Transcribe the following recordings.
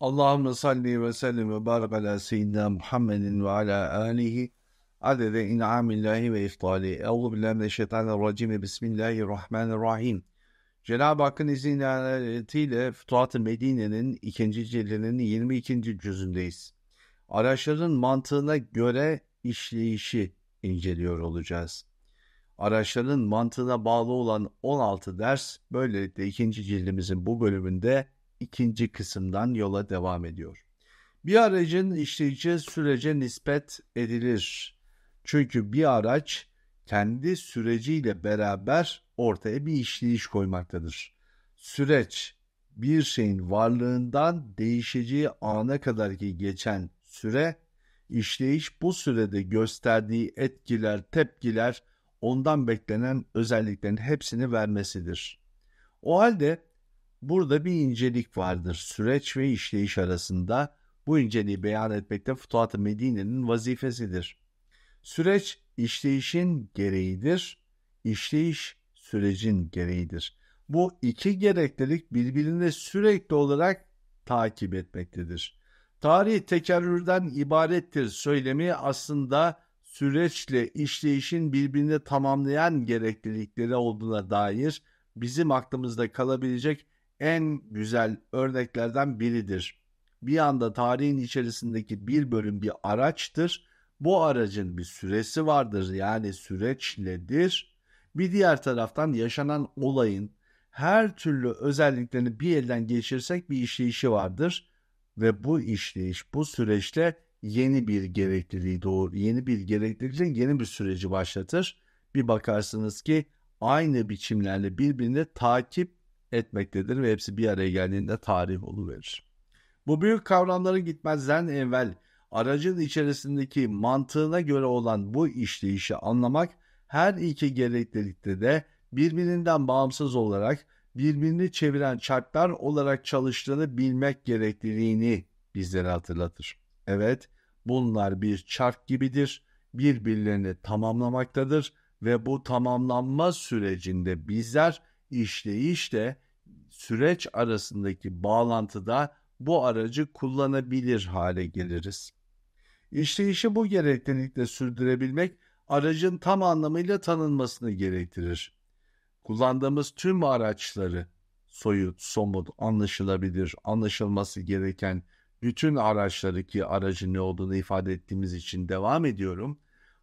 Allahümme salli ve sellim ve barik ala seyyidina Muhammedin ve ala alihi adede in'amillahi ve iftali. Euzu billahi mineşşeytanirracim. Bismillahirrahmanirrahim. Cenab-ı Hakk'ın izniyle Fütuhat-ı Medine'nin 2. cildinin 22. cüzündeyiz. Araçların mantığına göre işleyişi inceliyor olacağız. Araçların mantığına bağlı olan 16 ders böylelikle 2. cildimizin bu bölümünde ikinci kısımdan yola devam ediyor. Bir aracın işleyici sürece nispet edilir. Çünkü bir araç kendi süreciyle beraber ortaya bir işleyiş koymaktadır. Süreç bir şeyin varlığından değişeceği ana kadar ki geçen süre, işleyiş bu sürede gösterdiği etkiler, tepkiler, ondan beklenen özelliklerin hepsini vermesidir. O halde Burada bir incelik vardır. Süreç ve işleyiş arasında bu inceliği beyan etmekte Futuhat-ı Medine'nin vazifesidir. Süreç işleyişin gereğidir. İşleyiş sürecin gereğidir. Bu iki gereklilik birbirini sürekli olarak takip etmektedir. Tarih tekerrürden ibarettir söylemi aslında süreçle işleyişin birbirini tamamlayan gereklilikleri olduğuna dair bizim aklımızda kalabilecek en güzel örneklerden biridir. Bir anda tarihin içerisindeki bir bölüm bir araçtır. Bu aracın bir süresi vardır yani süreçledir. Bir diğer taraftan yaşanan olayın her türlü özelliklerini bir elden geçirsek bir işleyişi vardır ve bu işleyiş bu süreçte yeni bir gerekliliği doğur, yeni bir gerekliliğin yeni bir süreci başlatır. Bir bakarsınız ki aynı biçimlerle birbirini takip etmektedir ve hepsi bir araya geldiğinde tarih verir. Bu büyük kavramların gitmezden evvel aracın içerisindeki mantığına göre olan bu işleyişi anlamak her iki gereklilikte de birbirinden bağımsız olarak birbirini çeviren çarplar olarak çalıştığını bilmek gerekliliğini bizlere hatırlatır. Evet, bunlar bir çark gibidir, birbirlerini tamamlamaktadır ve bu tamamlanma sürecinde bizler işleyiş de süreç arasındaki bağlantıda bu aracı kullanabilir hale geliriz. İşleyişi bu gereklilikle sürdürebilmek aracın tam anlamıyla tanınmasını gerektirir. Kullandığımız tüm araçları soyut, somut, anlaşılabilir, anlaşılması gereken bütün araçları ki aracın ne olduğunu ifade ettiğimiz için devam ediyorum.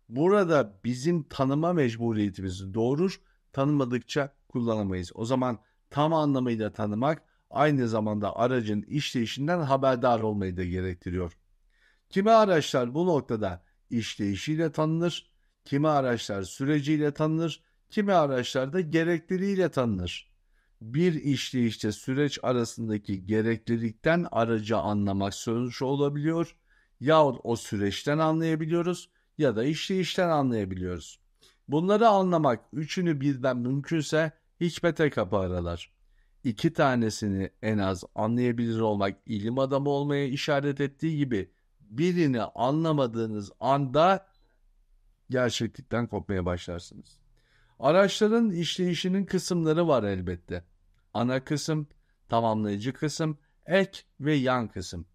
Burada bizim tanıma mecburiyetimizi doğurur. Tanımadıkça kullanamayız. O zaman tam anlamıyla tanımak aynı zamanda aracın işleyişinden haberdar olmayı da gerektiriyor. Kimi araçlar bu noktada işleyişiyle tanınır, kimi araçlar süreciyle tanınır, kimi araçlar da gerekliliğiyle tanınır. Bir işleyişte süreç arasındaki gereklilikten aracı anlamak sonuç olabiliyor yahut o süreçten anlayabiliyoruz ya da işleyişten anlayabiliyoruz. Bunları anlamak üçünü birden mümkünse hikmete kaparlar. İki tanesini en az anlayabilir olmak ilim adamı olmaya işaret ettiği gibi birini anlamadığınız anda gerçeklikten kopmaya başlarsınız. Araçların işleyişinin kısımları var elbette. Ana kısım, tamamlayıcı kısım, ek ve yan kısım.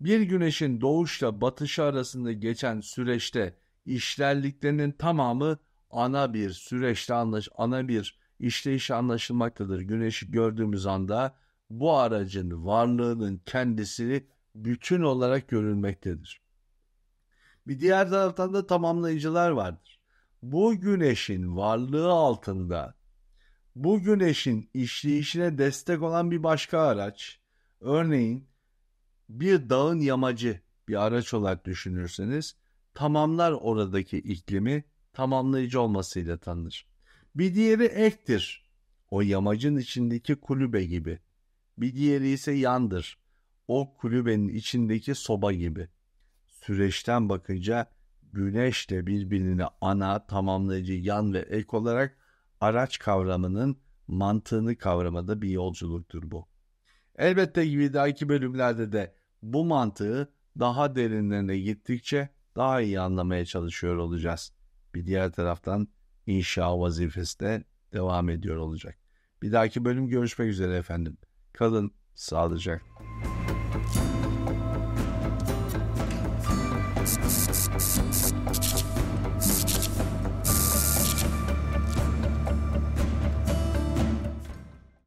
Bir güneşin doğuşla batışı arasında geçen süreçte işlerliklerinin tamamı ana bir süreçte anlaş ana bir işleyişi anlaşılmaktadır. Güneşi gördüğümüz anda bu aracın varlığının kendisini bütün olarak görülmektedir. Bir diğer taraftan da tamamlayıcılar vardır. Bu güneşin varlığı altında bu güneşin işleyişine destek olan bir başka araç, örneğin bir dağın yamacı bir araç olarak düşünürseniz tamamlar oradaki iklimi tamamlayıcı olmasıyla tanınır. Bir diğeri ektir. O yamacın içindeki kulübe gibi. Bir diğeri ise yandır. O kulübenin içindeki soba gibi. Süreçten bakınca güneş de birbirini ana, tamamlayıcı, yan ve ek olarak araç kavramının mantığını kavramada bir yolculuktur bu. Elbette gibi daha dahaki bölümlerde de bu mantığı daha derinlerine gittikçe daha iyi anlamaya çalışıyor olacağız. Bir diğer taraftan inşa vazifesine devam ediyor olacak. Bir dahaki bölüm görüşmek üzere efendim. Kalın sağlıcakla.